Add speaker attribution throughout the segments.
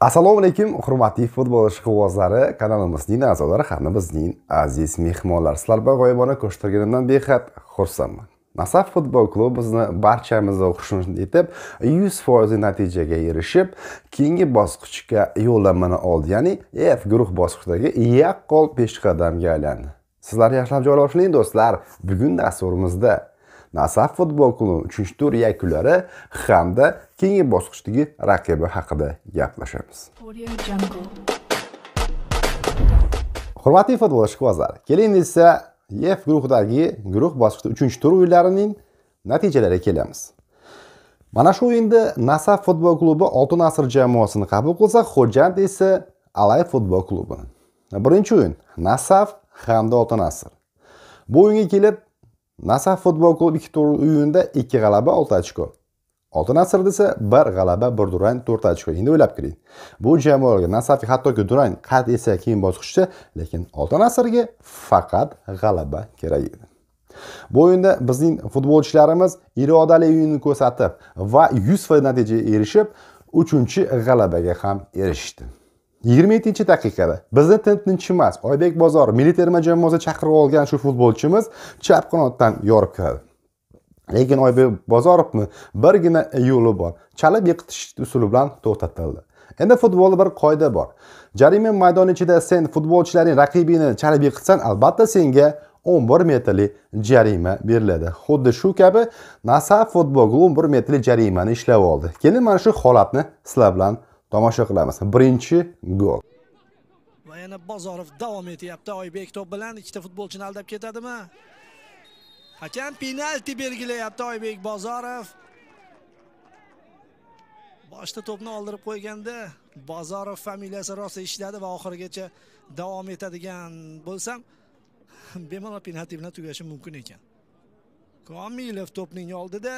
Speaker 1: assalomu alaykum hurmatli futbol ishqibozlari kanalimizning a'zolari hamda bizning aziz mehmonlar sizlar bilan g'oyibona ko'rishtirganimdan behad xursandman nasaf futbol klubi bizni barchamizni xushnud etib yuz foizli natijaga erishib keyingi bosqichga yo'llanmani oldi ya'ni f guruh bosqichidagi yaqqol peshqadamga aylandi sizlar yaxshilab joylashning do'stlar bugun dasturimizda nasaf futbol klubi uchinchi tur yakunlari hamda keyingi bosqichdagi raqibi haqida gaplashamiz hurmatli futbol ishqibozlari keling esa yef guruhidagi guruh bosqichi uchinchi tur o'yinlarining natijalariga kelamiz mana shu o'yinda nasaf futbol klubi oltin asr jamoasini qabul qilsa xo'jand esa alay futbol klubini birinchi o'yin nasaf hamda oltin asr bu o'yinga kelib nasaf futbol klubi ikki tur o'yinida ikki g'alaba olti ochko oltin asr desa bir g'alaba bir durang to'rt ochko endi o'ylab ko'ring bu jamoalarga nasafga hattoki durang qad esa keyin bosqichda lekin oltin asrga faqat g'alaba kerak edi bu o'yinda bizning futbolchilarimiz irodali o'yinni ko'rsatib va yuz foiz natijaga erishib uchinchi g'alabaga ham erishdi yigirma yettinchi daqiqada bizni tinch tinch emas oybek bozor milliy terma jamoasi chaqirib olgan shu futbolchimiz chap qanotdan yorib kiradi lekin oybek bozorovni birgina yo'li bor chalib yiqitish usuli bilan to'xtatildi endi futbolda bir qoida bor jarima maydoni ichida sen futbolchilaring raqibini chalib yiqitsan albatta senga 11 metrli jarima beriladi xuddi shu kabi nasaf futbol klubi 11 metrli jarimani ishlab oldi keling mana shu holatni sizlar bilan tomosha qilamiz birinchi gol va yana bozorov
Speaker 2: davom etyapti oybek to'p bilan ikkita futbolchini aldab ketadimi hakam penalti belgilayapti oybek bozorov boshda to'pni oldirib qo'yganda bozorov familiyasi rosa ishladi va oxirigacha davom etadigan bo'lsam bemalol penalti bilan tugashi mumkin ekan komilov to'pning oldida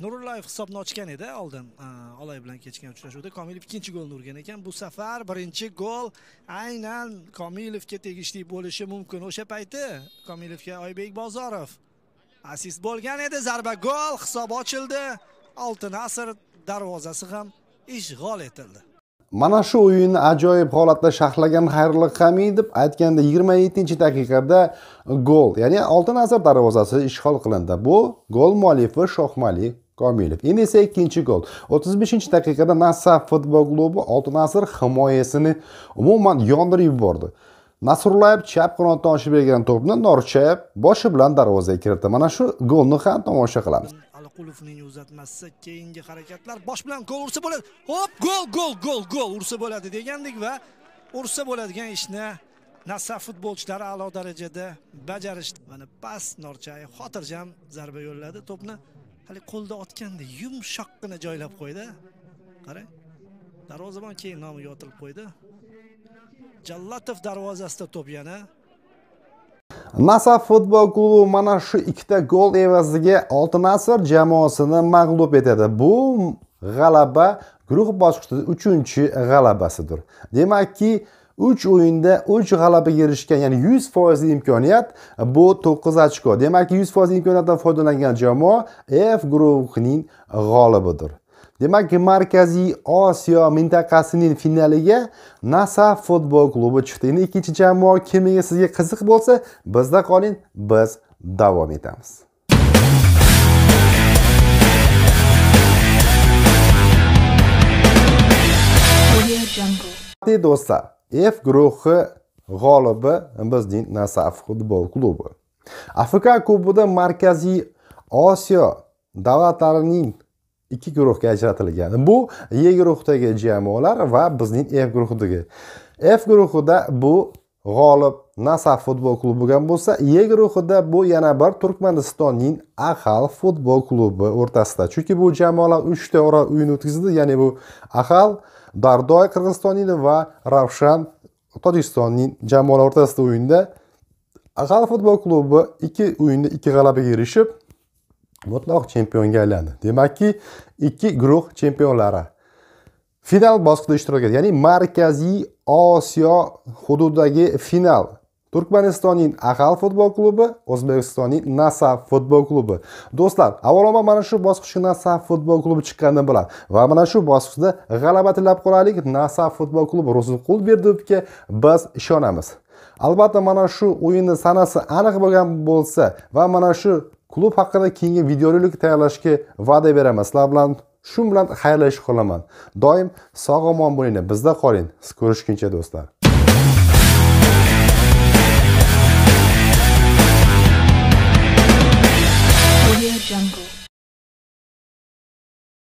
Speaker 2: nurullayev hisobni ochgan edi oldin e, olay bilan kechgan uchrashuvda komilov ikkinchi golni urgan ekan bu safar birinchi gol aynan komilovga tegishli bo'lishi mumkin o'sha payti komilovga oybek bozorov assist bo'lgan edi zarba gol hisob ochildi oltin asr darvozasi ham ishg'ol etildi
Speaker 1: mana shu o'yinni ajoyib holatda sharhlagan xayrullo hamidov aytganda yigirma yettinchi daqiqada gol ya'ni oltin asr darvozasi ishg'ol qilindi bu gol muallifi shohmali komilov endi esa ikkinchi gol 35 daqiqada nasaf futbol klubi oltin asr himoyasini umuman yondirib yubordi nasrullayev chap qanotdan oshib bergan to'pni norchayev boshi bilan darvozaga kiritdi mana shu golni ham tomosha qilamiz
Speaker 2: aliqulovning uzatmasi keyingi harakatlar bosh bilan gol ursa bo'ladi hop gol gol gol gol ursa bo'ladi degandik va ursa bo'ladigan ishni nasaf futbolchilari a'lo darajada bajarishdi mana pas norchayev xotirjam zarba yo'lladi to'pni hali qo'lda otganda yumshoqqina joylab qo'ydi qarang darvozabon keyin nomiga yotirib qo'ydi jallatov darvozasida to'p yana
Speaker 1: Nasaf futbol klubi mana shu ikkita gol evaziga oltin asr jamoasini mag'lub etadi bu g'alaba guruh bosqichida uchinchi g'alabasidir demakki 3 o'yinda 3 g'alabaga erishgan ya'ni 100 foizli imkoniyat bu 9 ochko demak 100 foiz imkoniyatdan foydalangan jamoa f guruhining g'olibidir demak markaziy osiyo mintaqasining finaliga nasaf futbol klubi chiqdi endi ikkinchi jamoa kimligi sizga qiziq bo'lsa bizda qoling biz davom etamiz do'stlar f guruhi g'olibi bizning nasaf futbol klubi afrika kubogida markaziy osiyo davlatlarining ikki guruhga ajratilgan bu e guruhdagi jamoalar va bizning f guruhidagi f guruhida bu g'olib nasaf futbol klubi bo'lgan bo'lsa e guruhida bu yana bir turkmanistonning ahal futbol klubi o'rtasida chunki bu jamoalar uchta ora o'yin o'tkazdi ya'ni bu ahal dardoy qirg'izistonlik va ravshan tojikistonning jamoalari o'rtasida o'yinda Aqal futbol klubi ikki o'yinda ikki g'alabaga erishib mutlaq chempionga aylandi demakki ikki guruh chempionlari final bosqichida ishtirok etadi ya'ni markaziy osiyo hududidagi final turkmanistonning ahal futbol klubi o'zbekistonning nasaf futbol klubi do'stlar avvalo mana shu bosqichga nasaf futbol klubi chiqqanini biladi va mana shu bosqichda g'alaba tilab qolaylik nasaf futbol klubi ro'zqul berdiyevga biz ishonamiz albatta mana shu o'yinni sanasi aniq bo'lgan bo'lsa va mana shu klub haqida keyingi videorolik tayyorlashga va'da beraman sizlar bilan shu bilan xayrlashib qolaman doim sog' omon bo'linglar bizda qoling ko'rishguncha do'stlar
Speaker 2: jungle.